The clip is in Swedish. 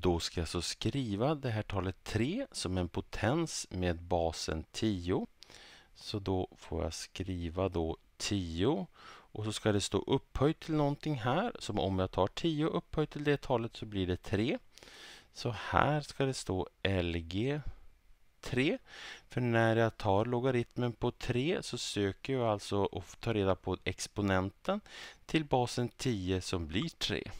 Då ska jag alltså skriva det här talet 3 som en potens med basen 10. Så då får jag skriva då 10 och så ska det stå upphöjt till någonting här. Så om jag tar 10 upphöjt till det talet så blir det 3. Så här ska det stå LG 3. För när jag tar logaritmen på 3 så söker jag alltså och tar reda på exponenten till basen 10 som blir 3.